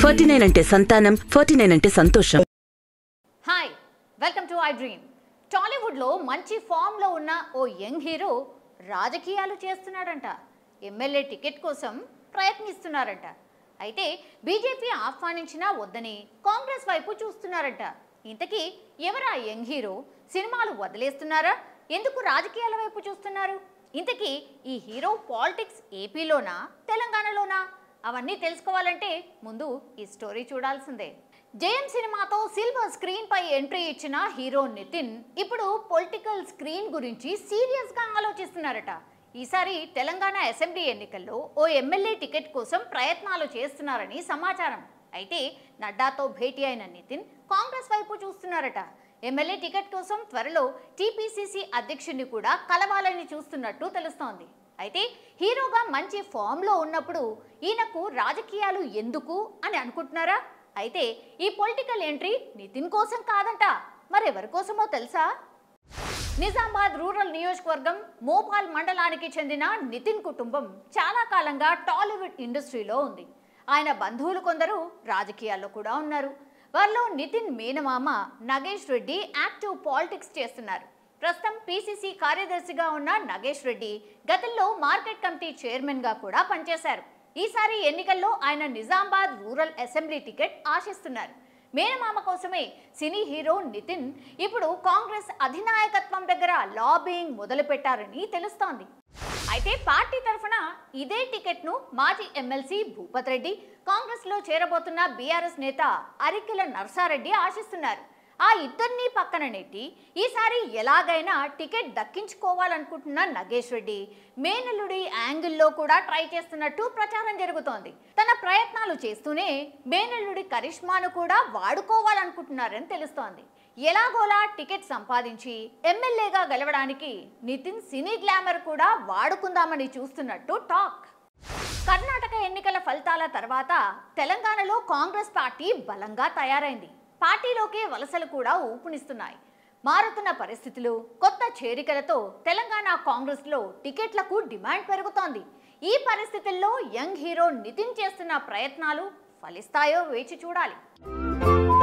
forty nine అంటే సంతానం forty nine అంటే సంతోషం hi welcome to I dream టాలీవుడ్లో మంచి ఫామ్లో ఉన్న ఓ యంగ్ హీరో రాజకీయాలు చేస్తున్నాడంట ఎమ్మెల్యే టికెట్ కోసం ప్రయత్నిస్తున్నారంట అయితే బీజేపీ ఆహ్వానించినా వద్దని కాంగ్రెస్ వైపు చూస్తున్నారంట ఇంతకీ ఎవరా యంగ్ హీరో సినిమాలు వదిలేస్తున్నారా ఎందుకు రాజకీయాల వైపు చూస్తున్నారు ఇంతకీ ఈ హీరో పాలిటిక్స్ ఏపీలోనా తెలంగాణలోనా అవన్నీ తెలుసుకోవాలంటే ముందు ఈ స్టోరీ చూడాల్సిందే జయం సినిమాతో సిల్వర్ స్క్రీన్ పై ఎంట్రీ ఇచ్చిన హీరో నితిన్ ఇప్పుడు పొలిటికల్ స్క్రీన్ గురించి సీరియస్గా ఆలోచిస్తున్నారట ఈసారి తెలంగాణ అసెంబ్లీ ఎన్నికల్లో ఓ ఎమ్మెల్యే టికెట్ కోసం ప్రయత్నాలు చేస్తున్నారని సమాచారం అయితే నడ్డాతో భేటీ అయిన నితిన్ కాంగ్రెస్ వైపు చూస్తున్నారట ఎమ్మెల్యే టికెట్ కోసం త్వరలో టీపీసీసీ అధ్యక్షుడిని కూడా కలవాలని చూస్తున్నట్టు తెలుస్తోంది అయితే హీరోగా మంచి ఫామ్లో ఉన్నప్పుడు ఈయనకు రాజకీయాలు ఎందుకు అని అనుకుంటున్నారా అయితే ఈ పొలిటికల్ ఎంట్రీ నితిన్ కోసం కాదంట మరెవరి కోసమో తెలుసా నిజామాబాద్ రూరల్ నియోజకవర్గం మోపాల్ మండలానికి చెందిన నితిన్ కుటుంబం చాలా కాలంగా టాలీవుడ్ ఇండస్ట్రీలో ఉంది ఆయన బంధువులు కొందరు రాజకీయాల్లో కూడా ఉన్నారు వారిలో నితిన్ మేనమామ నగేష్ రెడ్డి యాక్టివ్ పాలిటిక్స్ చేస్తున్నారు ప్రస్తుతం పీసీసీ కార్యదర్శిగా ఉన్న నగేష్ రెడ్డి గతంలో మార్కెట్ కమిటీ చైర్మన్గా కూడా పనిచేశారు ఈసారి ఎన్నికల్లో ఆయన నిజామాబాద్ రూరల్ అసెంబ్లీ టికెట్ ఆశిస్తున్నారు మేనమామ కోసమే సినీ హీరో నితిన్ ఇప్పుడు కాంగ్రెస్ అధినాయకత్వం దగ్గర లాబింగ్ మొదలుపెట్టారని తెలుస్తోంది అయితే పార్టీ తరఫున ఇదే టికెట్ను మాజీ ఎమ్మెల్సీ భూపత్ రెడ్డి కాంగ్రెస్లో చేరబోతున్న బీఆర్ఎస్ నేత అరికెల నర్సారెడ్డి ఆశిస్తున్నారు ఆ ఇద్దరినీ పక్కన నెట్టి ఈసారి ఎలాగైనా టికెట్ దక్కించుకోవాలనుకుంటున్న నగేష్ రెడ్డి మేనల్లుడి యాంగిల్లో కూడా ట్రై చేస్తున్నట్టు ప్రచారం జరుగుతోంది తన ప్రయత్నాలు చేస్తూనే మేనల్లుడి కరిష్మాను కూడా వాడుకోవాలనుకుంటున్నారని తెలుస్తోంది ఎలాగోలా టికెట్ సంపాదించి ఎమ్మెల్యేగా గెలవడానికి నితిన్ సినీ గ్లామర్ కూడా వాడుకుందామని చూస్తున్నట్టు టాక్ కర్ణాటక ఎన్నికల ఫలితాల తర్వాత తెలంగాణలో కాంగ్రెస్ పార్టీ బలంగా తయారైంది పార్టీలోకే వలసలు కూడా ఊపునిస్తున్నాయి మారుతున్న పరిస్థితులు కొత్త చేరికలతో తెలంగాణ కాంగ్రెస్లో టికెట్లకు డిమాండ్ పెరుగుతోంది ఈ పరిస్థితుల్లో యంగ్ హీరో నితిన్ చేస్తున్న ప్రయత్నాలు ఫలిస్తాయో వేచి చూడాలి